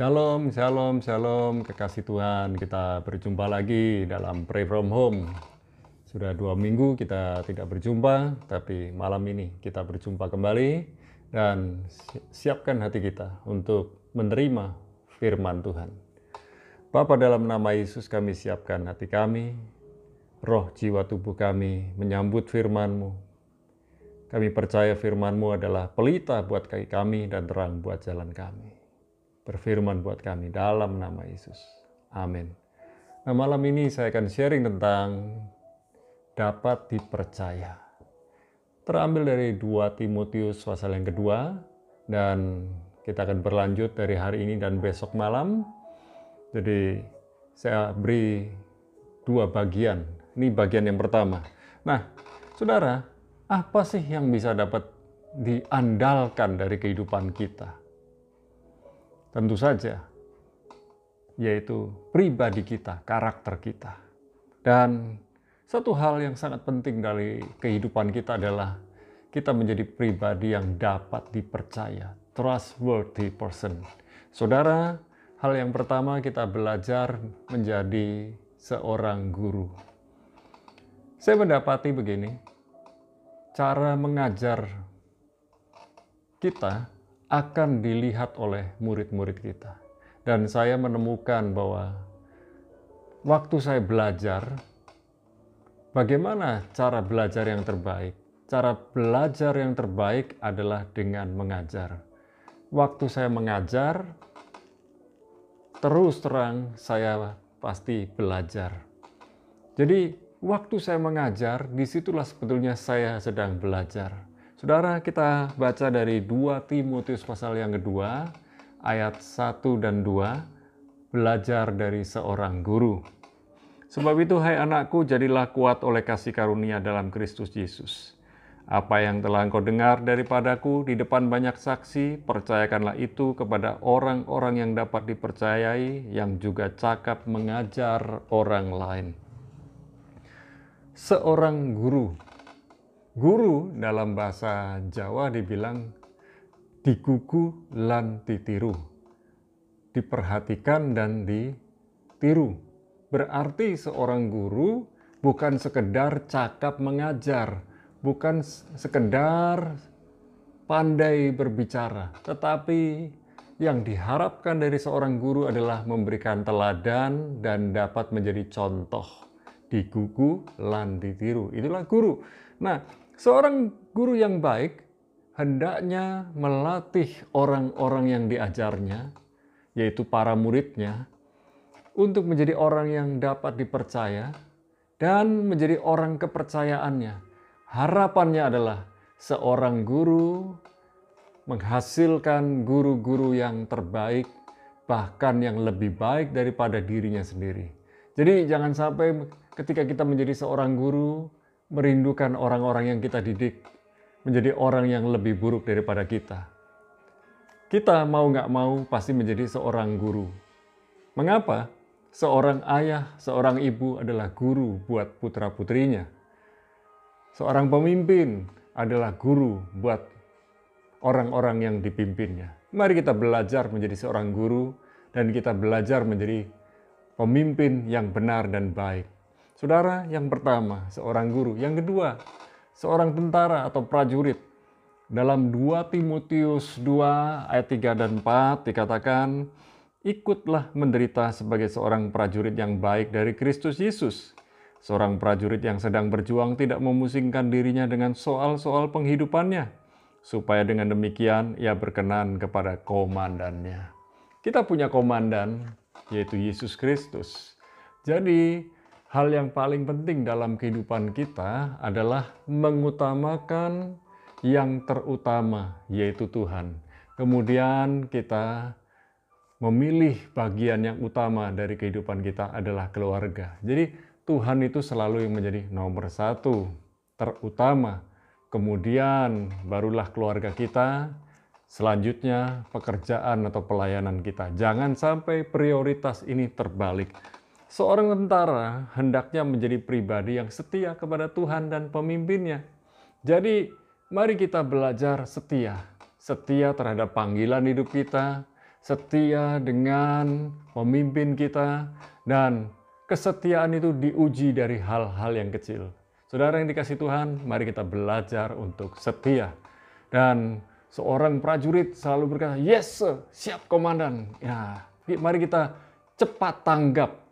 Shalom, shalom, shalom, kekasih Tuhan. Kita berjumpa lagi dalam Pray From Home. Sudah dua minggu kita tidak berjumpa, tapi malam ini kita berjumpa kembali dan siapkan hati kita untuk menerima firman Tuhan. Bapa dalam nama Yesus kami siapkan hati kami, roh jiwa tubuh kami menyambut firman-Mu. Kami percaya firman-Mu adalah pelita buat kaki kami dan terang buat jalan kami berfirman buat kami dalam nama Yesus. Amin. Nah, malam ini saya akan sharing tentang dapat dipercaya. Terambil dari 2 Timotius pasal yang kedua dan kita akan berlanjut dari hari ini dan besok malam. Jadi saya beri dua bagian. Ini bagian yang pertama. Nah, saudara, apa sih yang bisa dapat diandalkan dari kehidupan kita? Tentu saja, yaitu pribadi kita, karakter kita. Dan satu hal yang sangat penting dari kehidupan kita adalah kita menjadi pribadi yang dapat dipercaya, trustworthy person. Saudara, hal yang pertama kita belajar menjadi seorang guru. Saya mendapati begini, cara mengajar kita akan dilihat oleh murid-murid kita. Dan saya menemukan bahwa waktu saya belajar, bagaimana cara belajar yang terbaik? Cara belajar yang terbaik adalah dengan mengajar. Waktu saya mengajar, terus terang saya pasti belajar. Jadi, waktu saya mengajar, disitulah sebetulnya saya sedang belajar. Saudara, kita baca dari 2 Timotius pasal yang kedua, ayat 1 dan 2, belajar dari seorang guru. Sebab itu, hai anakku, jadilah kuat oleh kasih karunia dalam Kristus Yesus. Apa yang telah engkau dengar daripadaku di depan banyak saksi, percayakanlah itu kepada orang-orang yang dapat dipercayai, yang juga cakap mengajar orang lain. Seorang guru Guru dalam bahasa Jawa dibilang dikuku lan ditiru. Diperhatikan dan ditiru. Berarti seorang guru bukan sekedar cakap mengajar, bukan sekedar pandai berbicara, tetapi yang diharapkan dari seorang guru adalah memberikan teladan dan dapat menjadi contoh diguku lan ditiru. Itulah guru. Nah, Seorang guru yang baik hendaknya melatih orang-orang yang diajarnya, yaitu para muridnya, untuk menjadi orang yang dapat dipercaya dan menjadi orang kepercayaannya. Harapannya adalah seorang guru menghasilkan guru-guru yang terbaik, bahkan yang lebih baik daripada dirinya sendiri. Jadi, jangan sampai ketika kita menjadi seorang guru, merindukan orang-orang yang kita didik menjadi orang yang lebih buruk daripada kita. Kita mau nggak mau pasti menjadi seorang guru. Mengapa? Seorang ayah, seorang ibu adalah guru buat putra-putrinya. Seorang pemimpin adalah guru buat orang-orang yang dipimpinnya. Mari kita belajar menjadi seorang guru dan kita belajar menjadi pemimpin yang benar dan baik. Saudara, yang pertama seorang guru, yang kedua seorang tentara atau prajurit. Dalam 2 Timotius 2 ayat 3 dan 4 dikatakan, ikutlah menderita sebagai seorang prajurit yang baik dari Kristus Yesus. Seorang prajurit yang sedang berjuang tidak memusingkan dirinya dengan soal-soal penghidupannya, supaya dengan demikian ia berkenan kepada komandannya. Kita punya komandan, yaitu Yesus Kristus. Jadi, hal yang paling penting dalam kehidupan kita adalah mengutamakan yang terutama, yaitu Tuhan. Kemudian kita memilih bagian yang utama dari kehidupan kita adalah keluarga. Jadi Tuhan itu selalu yang menjadi nomor satu, terutama. Kemudian barulah keluarga kita, selanjutnya pekerjaan atau pelayanan kita. Jangan sampai prioritas ini terbalik Seorang tentara hendaknya menjadi pribadi yang setia kepada Tuhan dan pemimpinnya. Jadi, mari kita belajar setia. Setia terhadap panggilan hidup kita, setia dengan pemimpin kita, dan kesetiaan itu diuji dari hal-hal yang kecil. Saudara yang dikasih Tuhan, mari kita belajar untuk setia. Dan seorang prajurit selalu berkata, yes, siap komandan. Ya, mari kita cepat tanggap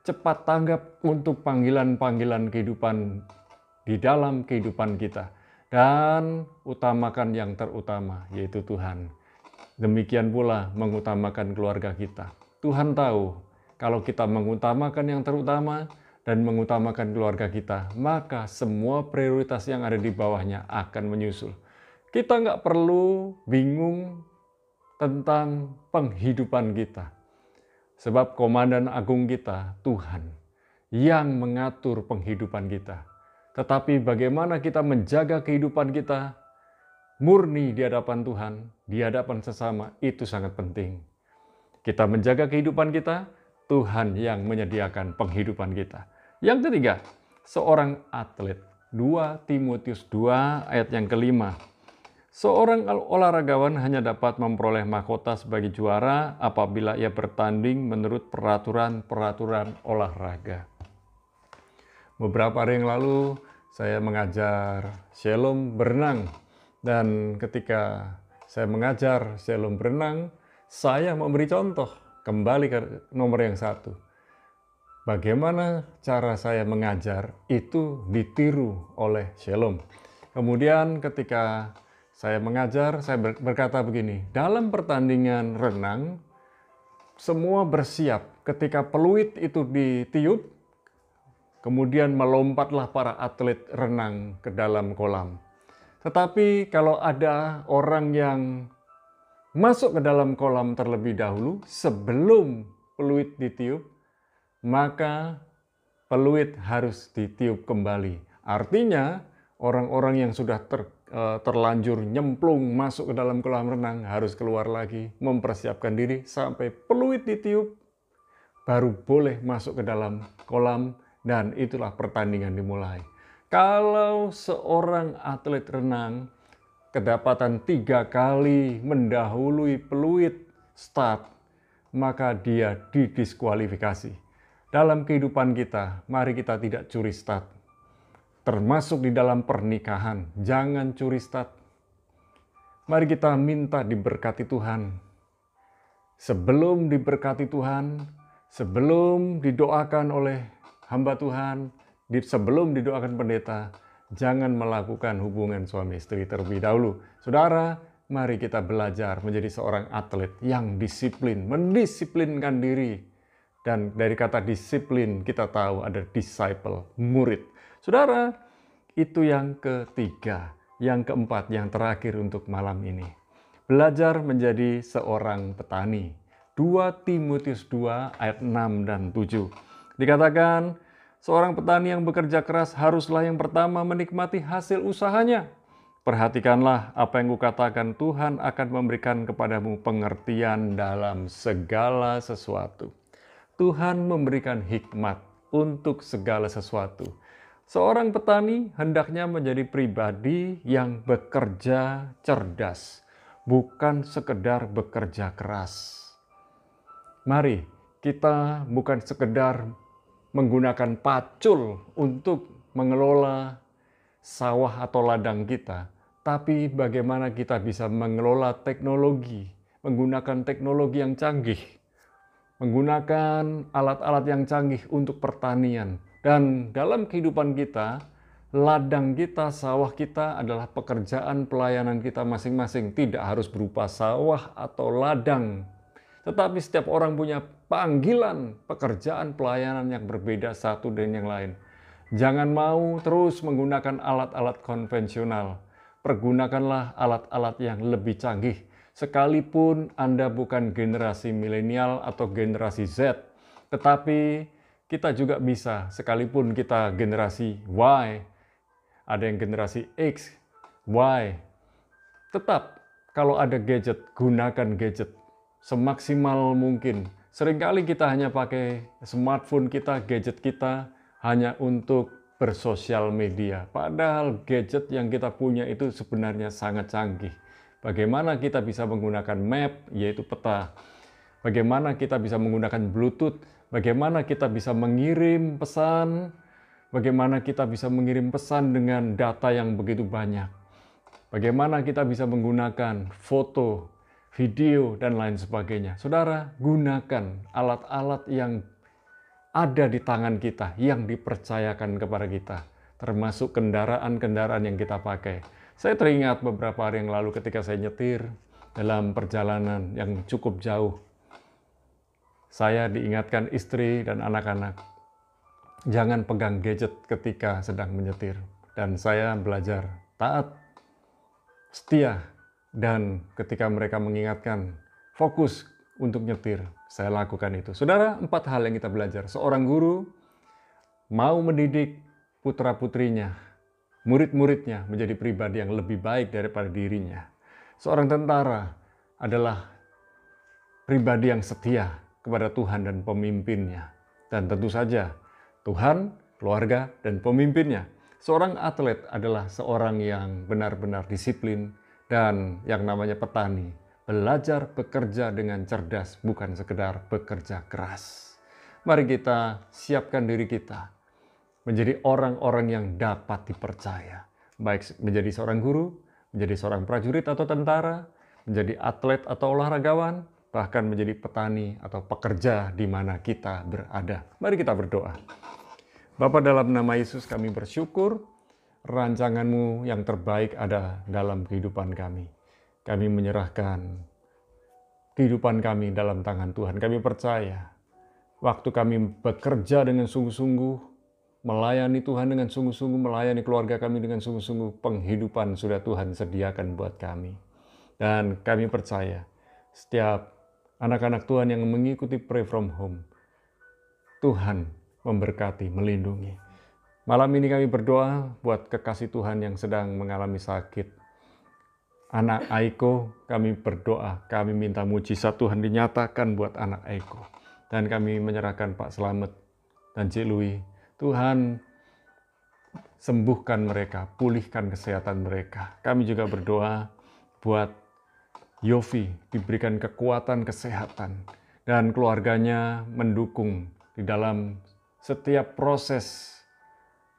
cepat tanggap untuk panggilan-panggilan kehidupan di dalam kehidupan kita. Dan utamakan yang terutama, yaitu Tuhan. Demikian pula mengutamakan keluarga kita. Tuhan tahu kalau kita mengutamakan yang terutama dan mengutamakan keluarga kita, maka semua prioritas yang ada di bawahnya akan menyusul. Kita nggak perlu bingung tentang penghidupan kita. Sebab Komandan Agung kita, Tuhan, yang mengatur penghidupan kita. Tetapi bagaimana kita menjaga kehidupan kita murni di hadapan Tuhan, di hadapan sesama, itu sangat penting. Kita menjaga kehidupan kita, Tuhan yang menyediakan penghidupan kita. Yang ketiga, seorang atlet. 2 Timotius 2 ayat yang kelima. Seorang olahragawan hanya dapat memperoleh mahkota sebagai juara apabila ia bertanding menurut peraturan-peraturan olahraga. Beberapa hari yang lalu, saya mengajar shalom berenang, dan ketika saya mengajar shalom berenang, saya memberi contoh kembali ke nomor yang satu. Bagaimana cara saya mengajar itu ditiru oleh shalom. Kemudian, ketika saya mengajar, saya berkata begini, dalam pertandingan renang, semua bersiap. Ketika peluit itu ditiup, kemudian melompatlah para atlet renang ke dalam kolam. Tetapi kalau ada orang yang masuk ke dalam kolam terlebih dahulu sebelum peluit ditiup, maka peluit harus ditiup kembali. Artinya, orang-orang yang sudah ter Eh, terlanjur nyemplung masuk ke dalam kolam renang, harus keluar lagi, mempersiapkan diri sampai peluit ditiup, baru boleh masuk ke dalam kolam, dan itulah pertandingan dimulai. Kalau seorang atlet renang kedapatan tiga kali mendahului peluit start, maka dia didiskualifikasi. Dalam kehidupan kita, mari kita tidak curi start, termasuk di dalam pernikahan. Jangan curi stat. Mari kita minta diberkati Tuhan. Sebelum diberkati Tuhan, sebelum didoakan oleh hamba Tuhan, sebelum didoakan pendeta, jangan melakukan hubungan suami istri terlebih dahulu. Saudara, mari kita belajar menjadi seorang atlet yang disiplin, mendisiplinkan diri dan dari kata disiplin kita tahu ada disciple, murid. Saudara, itu yang ketiga, yang keempat, yang terakhir untuk malam ini. Belajar menjadi seorang petani. 2 Timotius 2 ayat 6 dan 7. Dikatakan, seorang petani yang bekerja keras haruslah yang pertama menikmati hasil usahanya. Perhatikanlah apa yang kukatakan Tuhan akan memberikan kepadamu pengertian dalam segala sesuatu. Tuhan memberikan hikmat untuk segala sesuatu. Seorang petani hendaknya menjadi pribadi yang bekerja cerdas, bukan sekedar bekerja keras. Mari kita bukan sekedar menggunakan pacul untuk mengelola sawah atau ladang kita, tapi bagaimana kita bisa mengelola teknologi, menggunakan teknologi yang canggih menggunakan alat-alat yang canggih untuk pertanian. Dan dalam kehidupan kita, ladang kita, sawah kita adalah pekerjaan pelayanan kita masing-masing. Tidak harus berupa sawah atau ladang. Tetapi setiap orang punya panggilan pekerjaan pelayanan yang berbeda satu dengan yang lain. Jangan mau terus menggunakan alat-alat konvensional. Pergunakanlah alat-alat yang lebih canggih sekalipun Anda bukan generasi milenial atau generasi Z, tetapi kita juga bisa, sekalipun kita generasi Y, ada yang generasi X, Y, tetap kalau ada gadget, gunakan gadget semaksimal mungkin. Seringkali kita hanya pakai smartphone kita, gadget kita, hanya untuk bersosial media. Padahal gadget yang kita punya itu sebenarnya sangat canggih. Bagaimana kita bisa menggunakan map, yaitu peta. Bagaimana kita bisa menggunakan Bluetooth. Bagaimana kita bisa mengirim pesan. Bagaimana kita bisa mengirim pesan dengan data yang begitu banyak. Bagaimana kita bisa menggunakan foto, video, dan lain sebagainya. Saudara, gunakan alat-alat yang ada di tangan kita, yang dipercayakan kepada kita, termasuk kendaraan-kendaraan yang kita pakai. Saya teringat beberapa hari yang lalu ketika saya nyetir dalam perjalanan yang cukup jauh. Saya diingatkan istri dan anak-anak, jangan pegang gadget ketika sedang menyetir. Dan saya belajar taat, setia, dan ketika mereka mengingatkan fokus untuk nyetir, saya lakukan itu. Saudara, empat hal yang kita belajar. Seorang guru mau mendidik putra-putrinya murid-muridnya menjadi pribadi yang lebih baik daripada dirinya. Seorang tentara adalah pribadi yang setia kepada Tuhan dan pemimpinnya. Dan tentu saja Tuhan, keluarga, dan pemimpinnya. Seorang atlet adalah seorang yang benar-benar disiplin dan yang namanya petani. Belajar bekerja dengan cerdas bukan sekedar bekerja keras. Mari kita siapkan diri kita menjadi orang-orang yang dapat dipercaya, baik menjadi seorang guru, menjadi seorang prajurit atau tentara, menjadi atlet atau olahragawan, bahkan menjadi petani atau pekerja di mana kita berada. Mari kita berdoa. Bapa dalam nama Yesus kami bersyukur rancanganmu yang terbaik ada dalam kehidupan kami. Kami menyerahkan kehidupan kami dalam tangan Tuhan. Kami percaya waktu kami bekerja dengan sungguh-sungguh, melayani Tuhan dengan sungguh-sungguh, melayani keluarga kami dengan sungguh-sungguh, penghidupan sudah Tuhan sediakan buat kami. Dan kami percaya setiap anak-anak Tuhan yang mengikuti Pray From Home, Tuhan memberkati, melindungi. Malam ini kami berdoa buat kekasih Tuhan yang sedang mengalami sakit. Anak Aiko, kami berdoa, kami minta mujizat Tuhan dinyatakan buat anak Aiko. Dan kami menyerahkan Pak Selamat dan Cik Louis Tuhan sembuhkan mereka, pulihkan kesehatan mereka. Kami juga berdoa buat Yofi diberikan kekuatan kesehatan dan keluarganya mendukung di dalam setiap proses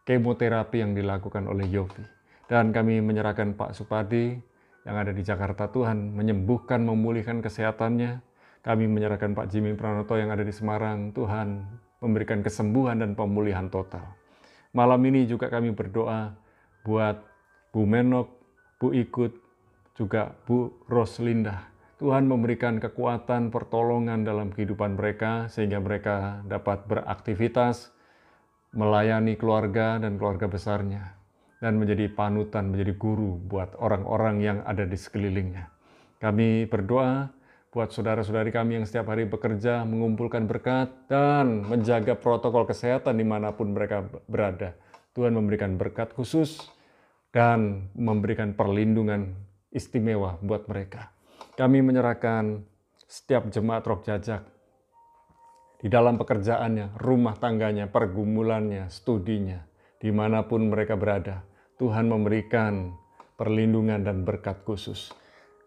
kemoterapi yang dilakukan oleh Yofi. Dan kami menyerahkan Pak Supadi yang ada di Jakarta Tuhan menyembuhkan, memulihkan kesehatannya. Kami menyerahkan Pak Jimmy Pranoto yang ada di Semarang, Tuhan memberikan kesembuhan dan pemulihan total. Malam ini juga kami berdoa buat Bu Menok, Bu Ikut, juga Bu Roslinda. Tuhan memberikan kekuatan pertolongan dalam kehidupan mereka sehingga mereka dapat beraktivitas, melayani keluarga dan keluarga besarnya dan menjadi panutan, menjadi guru buat orang-orang yang ada di sekelilingnya. Kami berdoa buat saudara-saudari kami yang setiap hari bekerja, mengumpulkan berkat, dan menjaga protokol kesehatan dimanapun mereka berada. Tuhan memberikan berkat khusus dan memberikan perlindungan istimewa buat mereka. Kami menyerahkan setiap jemaat roh Jajak di dalam pekerjaannya, rumah tangganya, pergumulannya, studinya, dimanapun mereka berada. Tuhan memberikan perlindungan dan berkat khusus.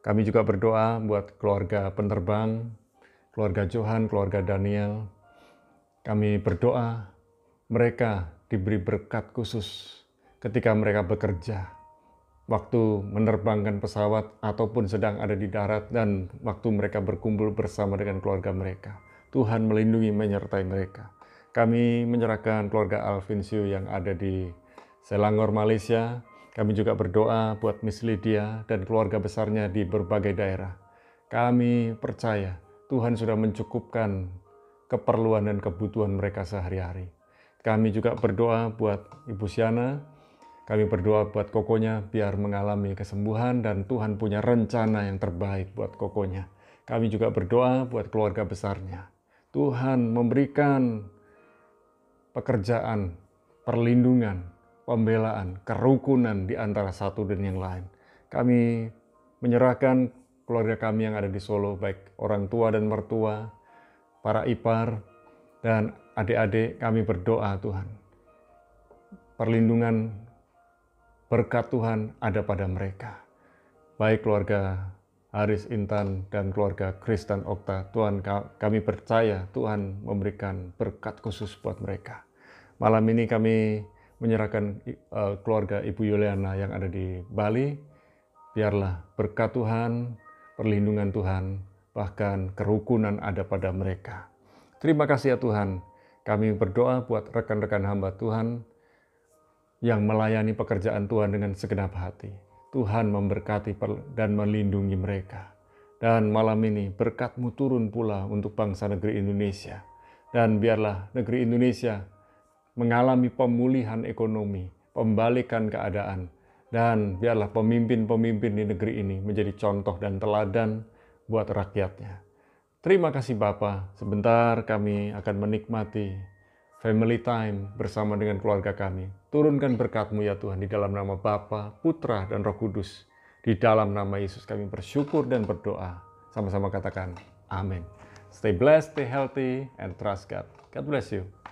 Kami juga berdoa buat keluarga penerbang, keluarga Johan, keluarga Daniel. Kami berdoa mereka diberi berkat khusus ketika mereka bekerja, waktu menerbangkan pesawat ataupun sedang ada di darat dan waktu mereka berkumpul bersama dengan keluarga mereka. Tuhan melindungi menyertai mereka. Kami menyerahkan keluarga Alvin Alvincio yang ada di Selangor, Malaysia, kami juga berdoa buat Miss Lydia dan keluarga besarnya di berbagai daerah. Kami percaya Tuhan sudah mencukupkan keperluan dan kebutuhan mereka sehari-hari. Kami juga berdoa buat Ibu Siana, kami berdoa buat kokonya biar mengalami kesembuhan dan Tuhan punya rencana yang terbaik buat kokonya. Kami juga berdoa buat keluarga besarnya. Tuhan memberikan pekerjaan, perlindungan, pembelaan, kerukunan di antara satu dan yang lain. Kami menyerahkan keluarga kami yang ada di Solo, baik orang tua dan mertua, para ipar, dan adik-adik kami berdoa Tuhan. Perlindungan berkat Tuhan ada pada mereka. Baik keluarga Haris Intan dan keluarga Kristen Okta. Tuhan kami percaya Tuhan memberikan berkat khusus buat mereka. Malam ini kami menyerahkan uh, keluarga Ibu Yuliana yang ada di Bali. Biarlah berkat Tuhan, perlindungan Tuhan, bahkan kerukunan ada pada mereka. Terima kasih ya Tuhan. Kami berdoa buat rekan-rekan hamba Tuhan yang melayani pekerjaan Tuhan dengan segenap hati. Tuhan memberkati dan melindungi mereka. Dan malam ini berkatmu turun pula untuk bangsa negeri Indonesia. Dan biarlah negeri Indonesia mengalami pemulihan ekonomi, pembalikan keadaan, dan biarlah pemimpin-pemimpin di negeri ini menjadi contoh dan teladan buat rakyatnya. Terima kasih Bapak, sebentar kami akan menikmati family time bersama dengan keluarga kami. Turunkan berkatmu ya Tuhan di dalam nama Bapa, Putra, dan Roh Kudus. Di dalam nama Yesus kami bersyukur dan berdoa. Sama-sama katakan, amin. Stay blessed, stay healthy, and trust God. God bless you.